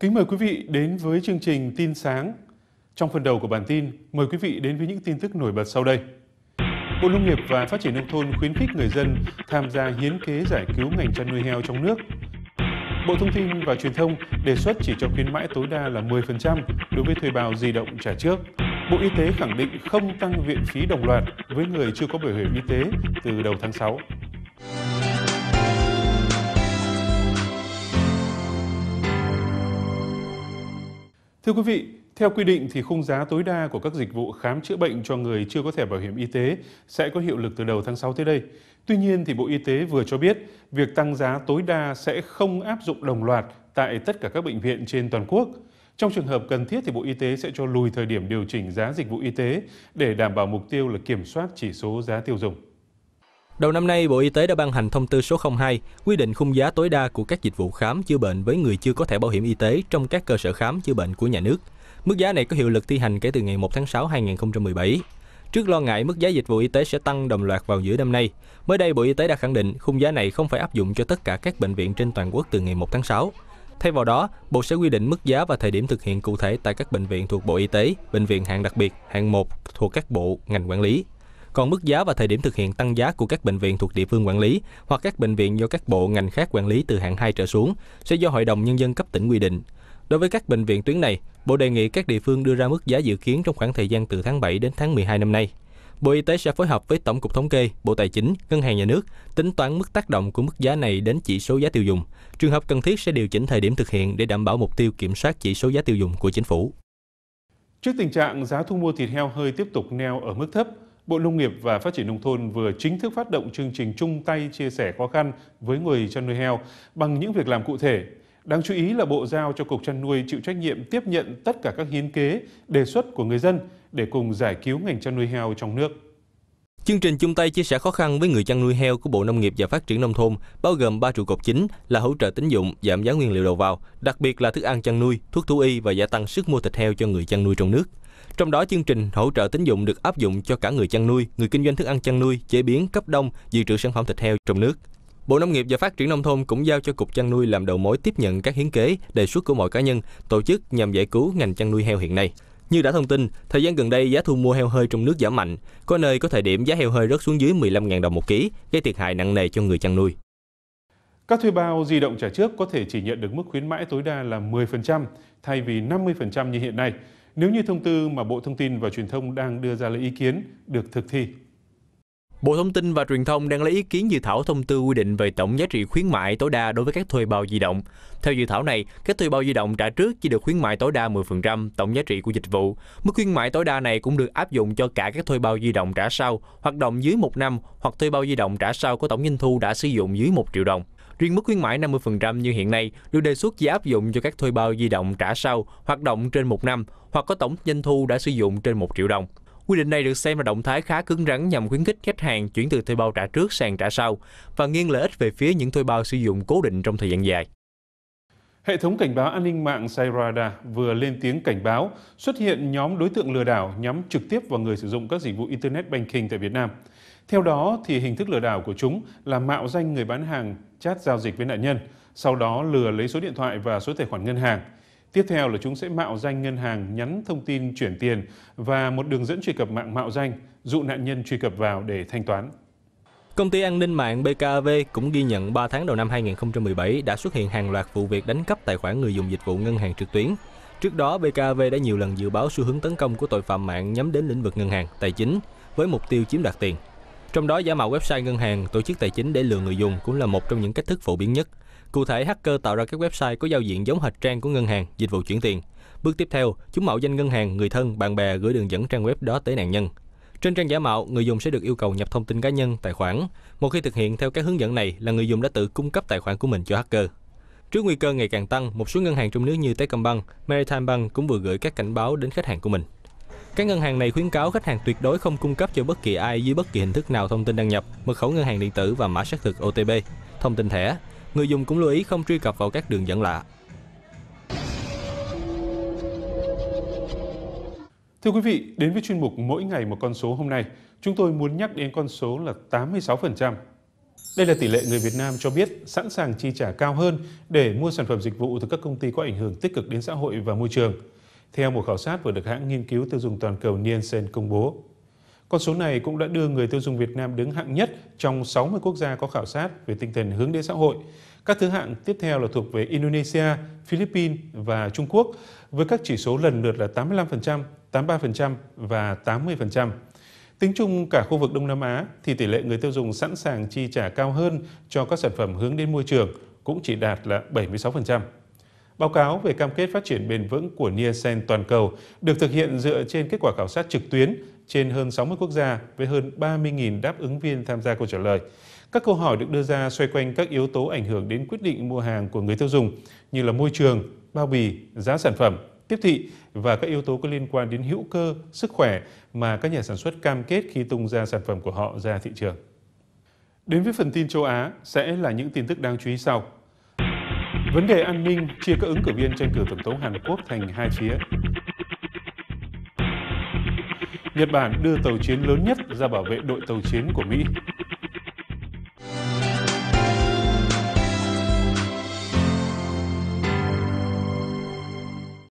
Kính mời quý vị đến với chương trình Tin sáng. Trong phần đầu của bản tin, mời quý vị đến với những tin tức nổi bật sau đây. Bộ Nông nghiệp và Phát triển Nông thôn khuyến khích người dân tham gia hiến kế giải cứu ngành chăn nuôi heo trong nước. Bộ Thông tin và Truyền thông đề xuất chỉ cho khuyến mãi tối đa là 10% đối với thuê bào di động trả trước. Bộ Y tế khẳng định không tăng viện phí đồng loạt với người chưa có bảo hiểm y tế từ đầu tháng 6. Thưa quý vị, theo quy định thì khung giá tối đa của các dịch vụ khám chữa bệnh cho người chưa có thẻ bảo hiểm y tế sẽ có hiệu lực từ đầu tháng 6 tới đây. Tuy nhiên thì Bộ Y tế vừa cho biết việc tăng giá tối đa sẽ không áp dụng đồng loạt tại tất cả các bệnh viện trên toàn quốc. Trong trường hợp cần thiết thì Bộ Y tế sẽ cho lùi thời điểm điều chỉnh giá dịch vụ y tế để đảm bảo mục tiêu là kiểm soát chỉ số giá tiêu dùng. Đầu năm nay, Bộ Y tế đã ban hành thông tư số 02 quy định khung giá tối đa của các dịch vụ khám chữa bệnh với người chưa có thẻ bảo hiểm y tế trong các cơ sở khám chữa bệnh của nhà nước. Mức giá này có hiệu lực thi hành kể từ ngày 1 tháng 6 2017. Trước lo ngại mức giá dịch vụ y tế sẽ tăng đồng loạt vào giữa năm nay, mới đây Bộ Y tế đã khẳng định khung giá này không phải áp dụng cho tất cả các bệnh viện trên toàn quốc từ ngày 1 tháng 6. Thay vào đó, Bộ sẽ quy định mức giá và thời điểm thực hiện cụ thể tại các bệnh viện thuộc Bộ Y tế, bệnh viện hạng đặc biệt, hạng 1 thuộc các bộ, ngành quản lý còn mức giá và thời điểm thực hiện tăng giá của các bệnh viện thuộc địa phương quản lý hoặc các bệnh viện do các bộ ngành khác quản lý từ hạng 2 trở xuống sẽ do Hội đồng Nhân dân cấp tỉnh quy định. Đối với các bệnh viện tuyến này, Bộ đề nghị các địa phương đưa ra mức giá dự kiến trong khoảng thời gian từ tháng 7 đến tháng 12 năm nay. Bộ Y tế sẽ phối hợp với Tổng cục Thống kê, Bộ Tài chính, Ngân hàng Nhà nước tính toán mức tác động của mức giá này đến chỉ số giá tiêu dùng. Trường hợp cần thiết sẽ điều chỉnh thời điểm thực hiện để đảm bảo mục tiêu kiểm soát chỉ số giá tiêu dùng của chính phủ. Trước tình trạng giá thu mua thịt heo hơi tiếp tục neo ở mức thấp, Bộ Nông nghiệp và Phát triển Nông thôn vừa chính thức phát động chương trình chung tay chia sẻ khó khăn với người chăn nuôi heo bằng những việc làm cụ thể. Đáng chú ý là Bộ giao cho Cục chăn nuôi chịu trách nhiệm tiếp nhận tất cả các hiến kế, đề xuất của người dân để cùng giải cứu ngành chăn nuôi heo trong nước. Chương trình chung tay chia sẻ khó khăn với người chăn nuôi heo của Bộ Nông nghiệp và Phát triển Nông thôn bao gồm 3 trụ cột chính là hỗ trợ tín dụng, giảm giá nguyên liệu đầu vào, đặc biệt là thức ăn chăn nuôi, thuốc thú y và gia tăng sức mua thịt heo cho người chăn nuôi trong nước. Trong đó chương trình hỗ trợ tín dụng được áp dụng cho cả người chăn nuôi, người kinh doanh thức ăn chăn nuôi, chế biến, cấp đông, dự trữ sản phẩm thịt heo trong nước. Bộ Nông nghiệp và Phát triển Nông thôn cũng giao cho Cục Chăn nuôi làm đầu mối tiếp nhận các hiến kế, đề xuất của mọi cá nhân, tổ chức nhằm giải cứu ngành chăn nuôi heo hiện nay. Như đã thông tin, thời gian gần đây giá thu mua heo hơi trong nước giảm mạnh, có nơi có thời điểm giá heo hơi rớt xuống dưới 15.000 đồng một ký, gây thiệt hại nặng nề cho người chăn nuôi. Các thuê bao di động trả trước có thể chỉ nhận được mức khuyến mãi tối đa là 10% thay vì 50% như hiện nay nếu như thông tư mà Bộ Thông tin và Truyền thông đang đưa ra lấy ý kiến được thực thi. Bộ Thông tin và Truyền thông đang lấy ý kiến dự thảo thông tư quy định về tổng giá trị khuyến mại tối đa đối với các thuê bao di động. Theo dự thảo này, các thuê bao di động trả trước chỉ được khuyến mại tối đa 10% tổng giá trị của dịch vụ. Mức khuyến mại tối đa này cũng được áp dụng cho cả các thuê bao di động trả sau, hoạt động dưới một năm hoặc thuê bao di động trả sau có tổng doanh thu đã sử dụng dưới 1 triệu đồng. Riêng mức khuyến mãi 50% như hiện nay được đề xuất chỉ áp dụng cho các thuê bao di động trả sau, hoạt động trên một năm hoặc có tổng doanh thu đã sử dụng trên 1 triệu đồng. Quy định này được xem là động thái khá cứng rắn nhằm khuyến khích khách hàng chuyển từ thuê bao trả trước sang trả sau và nghiêng lợi ích về phía những thuê bao sử dụng cố định trong thời gian dài. Hệ thống cảnh báo an ninh mạng Sairada vừa lên tiếng cảnh báo xuất hiện nhóm đối tượng lừa đảo nhắm trực tiếp vào người sử dụng các dịch vụ Internet Banking tại Việt Nam. Theo đó, thì hình thức lừa đảo của chúng là mạo danh người bán hàng chat giao dịch với nạn nhân, sau đó lừa lấy số điện thoại và số tài khoản ngân hàng. Tiếp theo là chúng sẽ mạo danh ngân hàng nhắn thông tin chuyển tiền và một đường dẫn truy cập mạng mạo danh, dụ nạn nhân truy cập vào để thanh toán. Công ty an ninh mạng BKV cũng ghi nhận 3 tháng đầu năm 2017 đã xuất hiện hàng loạt vụ việc đánh cắp tài khoản người dùng dịch vụ ngân hàng trực tuyến. Trước đó, BKV đã nhiều lần dự báo xu hướng tấn công của tội phạm mạng nhắm đến lĩnh vực ngân hàng, tài chính với mục tiêu chiếm đoạt tiền. Trong đó giả mạo website ngân hàng, tổ chức tài chính để lừa người dùng cũng là một trong những cách thức phổ biến nhất. Cụ thể, hacker tạo ra các website có giao diện giống hệt trang của ngân hàng, dịch vụ chuyển tiền. Bước tiếp theo, chúng mạo danh ngân hàng, người thân, bạn bè gửi đường dẫn trang web đó tới nạn nhân. Trên trang giả mạo, người dùng sẽ được yêu cầu nhập thông tin cá nhân, tài khoản. Một khi thực hiện theo các hướng dẫn này là người dùng đã tự cung cấp tài khoản của mình cho hacker. Trước nguy cơ ngày càng tăng, một số ngân hàng trong nước như Techcombank, Maritime Bank cũng vừa gửi các cảnh báo đến khách hàng của mình. Các ngân hàng này khuyến cáo khách hàng tuyệt đối không cung cấp cho bất kỳ ai dưới bất kỳ hình thức nào thông tin đăng nhập, mật khẩu ngân hàng điện tử và mã xác thực OTP. Thông tin thẻ, người dùng cũng lưu ý không truy cập vào các đường dẫn lạ. Thưa quý vị, đến với chuyên mục Mỗi ngày một con số hôm nay, chúng tôi muốn nhắc đến con số là 86%. Đây là tỷ lệ người Việt Nam cho biết sẵn sàng chi trả cao hơn để mua sản phẩm dịch vụ từ các công ty có ảnh hưởng tích cực đến xã hội và môi trường – theo một khảo sát vừa được hãng nghiên cứu tiêu dùng toàn cầu Nielsen công bố. Con số này cũng đã đưa người tiêu dùng Việt Nam đứng hạng nhất trong 60 quốc gia có khảo sát về tinh thần hướng đến xã hội. Các thứ hạng tiếp theo là thuộc về Indonesia, Philippines và Trung Quốc với các chỉ số lần lượt là 85%, 83% và 80%. Tính chung cả khu vực Đông Nam Á thì tỷ lệ người tiêu dùng sẵn sàng chi trả cao hơn cho các sản phẩm hướng đến môi trường cũng chỉ đạt là 76%. Báo cáo về cam kết phát triển bền vững của Nielsen toàn cầu được thực hiện dựa trên kết quả khảo sát trực tuyến trên hơn 60 quốc gia với hơn 30.000 đáp ứng viên tham gia câu trả lời. Các câu hỏi được đưa ra xoay quanh các yếu tố ảnh hưởng đến quyết định mua hàng của người tiêu dùng như là môi trường, bao bì, giá sản phẩm, tiếp thị và các yếu tố có liên quan đến hữu cơ, sức khỏe mà các nhà sản xuất cam kết khi tung ra sản phẩm của họ ra thị trường. Đến với phần tin châu Á sẽ là những tin tức đáng chú ý sau. Vấn đề an ninh chia các ứng cử viên tranh cử tổng thống Hàn Quốc thành hai phía. Nhật Bản đưa tàu chiến lớn nhất ra bảo vệ đội tàu chiến của Mỹ.